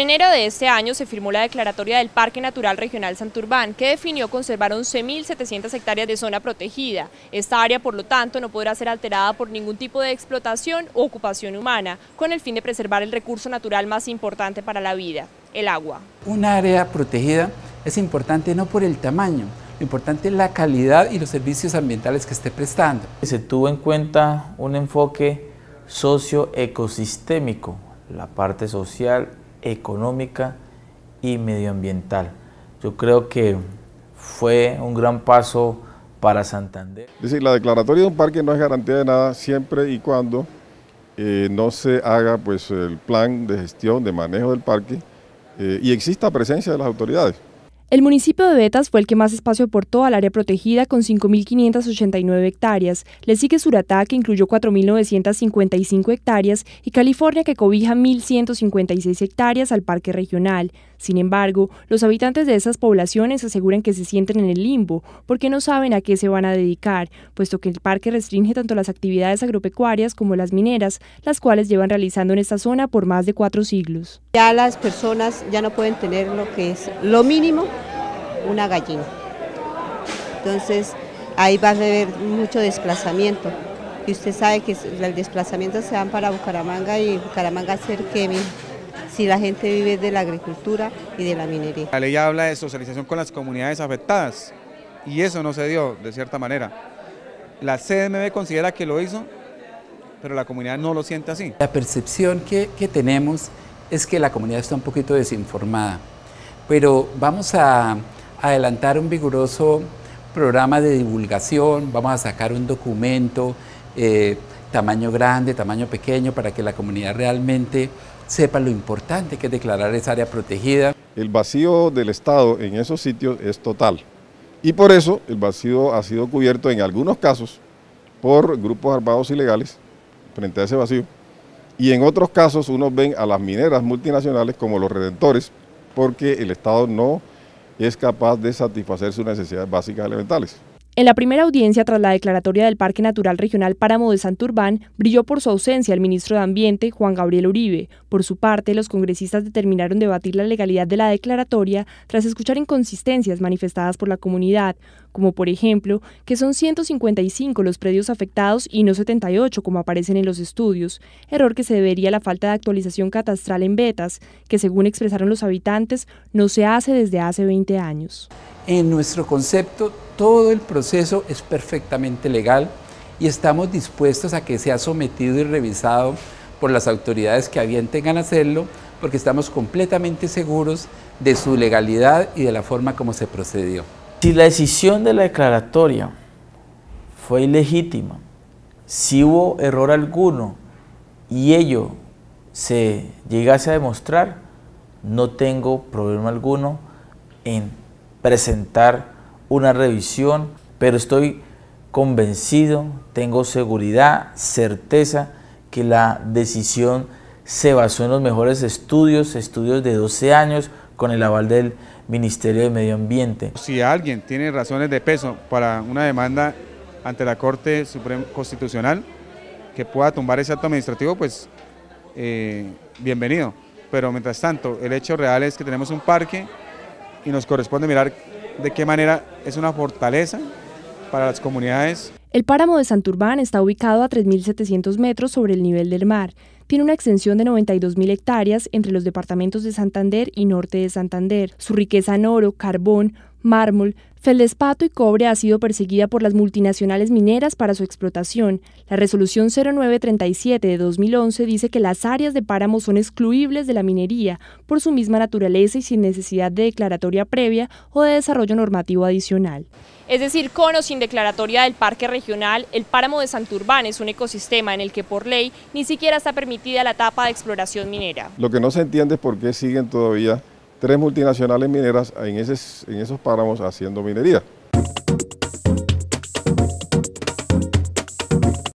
En enero de este año se firmó la declaratoria del Parque Natural Regional Santurbán, que definió conservar 11.700 hectáreas de zona protegida. Esta área, por lo tanto, no podrá ser alterada por ningún tipo de explotación o ocupación humana, con el fin de preservar el recurso natural más importante para la vida, el agua. Un área protegida es importante no por el tamaño, lo importante es la calidad y los servicios ambientales que esté prestando. Se tuvo en cuenta un enfoque socioecosistémico, la parte social económica y medioambiental. Yo creo que fue un gran paso para Santander. Es decir, la declaratoria de un parque no es garantía de nada siempre y cuando eh, no se haga pues, el plan de gestión, de manejo del parque eh, y exista presencia de las autoridades. El municipio de Betas fue el que más espacio aportó al área protegida con 5.589 hectáreas. Le sigue Suratá, que incluyó 4.955 hectáreas, y California, que cobija 1.156 hectáreas al parque regional. Sin embargo, los habitantes de esas poblaciones aseguran que se sienten en el limbo porque no saben a qué se van a dedicar, puesto que el parque restringe tanto las actividades agropecuarias como las mineras, las cuales llevan realizando en esta zona por más de cuatro siglos. Ya las personas ya no pueden tener lo que es lo mínimo una gallina. Entonces, ahí va a haber mucho desplazamiento. Y usted sabe que el desplazamiento se dan para Bucaramanga y Bucaramanga hacer si la gente vive de la agricultura y de la minería. La ley habla de socialización con las comunidades afectadas y eso no se dio de cierta manera. La CMB considera que lo hizo, pero la comunidad no lo siente así. La percepción que, tenemos es que la comunidad está un poquito desinformada, pero vamos a adelantar un vigoroso programa de divulgación, vamos a sacar un documento, eh, tamaño grande, tamaño pequeño, para que la comunidad realmente sepan lo importante que es declarar esa área protegida. El vacío del Estado en esos sitios es total y por eso el vacío ha sido cubierto en algunos casos por grupos armados ilegales frente a ese vacío y en otros casos unos ven a las mineras multinacionales como los redentores porque el Estado no es capaz de satisfacer sus necesidades básicas elementales. En la primera audiencia tras la declaratoria del Parque Natural Regional Páramo de Santurbán, brilló por su ausencia el ministro de Ambiente, Juan Gabriel Uribe. Por su parte, los congresistas determinaron debatir la legalidad de la declaratoria tras escuchar inconsistencias manifestadas por la comunidad, como por ejemplo que son 155 los predios afectados y no 78 como aparecen en los estudios, error que se debería a la falta de actualización catastral en Betas que según expresaron los habitantes no se hace desde hace 20 años. En nuestro concepto, todo el proceso es perfectamente legal y estamos dispuestos a que sea sometido y revisado por las autoridades que bien tengan hacerlo, porque estamos completamente seguros de su legalidad y de la forma como se procedió. Si la decisión de la declaratoria fue ilegítima, si hubo error alguno y ello se llegase a demostrar, no tengo problema alguno en presentar una revisión, pero estoy convencido, tengo seguridad, certeza que la decisión se basó en los mejores estudios, estudios de 12 años con el aval del Ministerio de Medio Ambiente. Si alguien tiene razones de peso para una demanda ante la Corte Suprema Constitucional que pueda tumbar ese acto administrativo, pues eh, bienvenido. Pero mientras tanto, el hecho real es que tenemos un parque y nos corresponde mirar de qué manera es una fortaleza para las comunidades. El páramo de Santurbán está ubicado a 3.700 metros sobre el nivel del mar. Tiene una extensión de 92.000 hectáreas entre los departamentos de Santander y Norte de Santander. Su riqueza en oro, carbón, mármol, feldespato y cobre ha sido perseguida por las multinacionales mineras para su explotación. La resolución 0937 de 2011 dice que las áreas de páramo son excluibles de la minería por su misma naturaleza y sin necesidad de declaratoria previa o de desarrollo normativo adicional. Es decir, con o sin declaratoria del parque regional, el páramo de Santurbán es un ecosistema en el que por ley ni siquiera está permitida la etapa de exploración minera. Lo que no se entiende es por qué siguen todavía tres multinacionales mineras en, en esos páramos haciendo minería.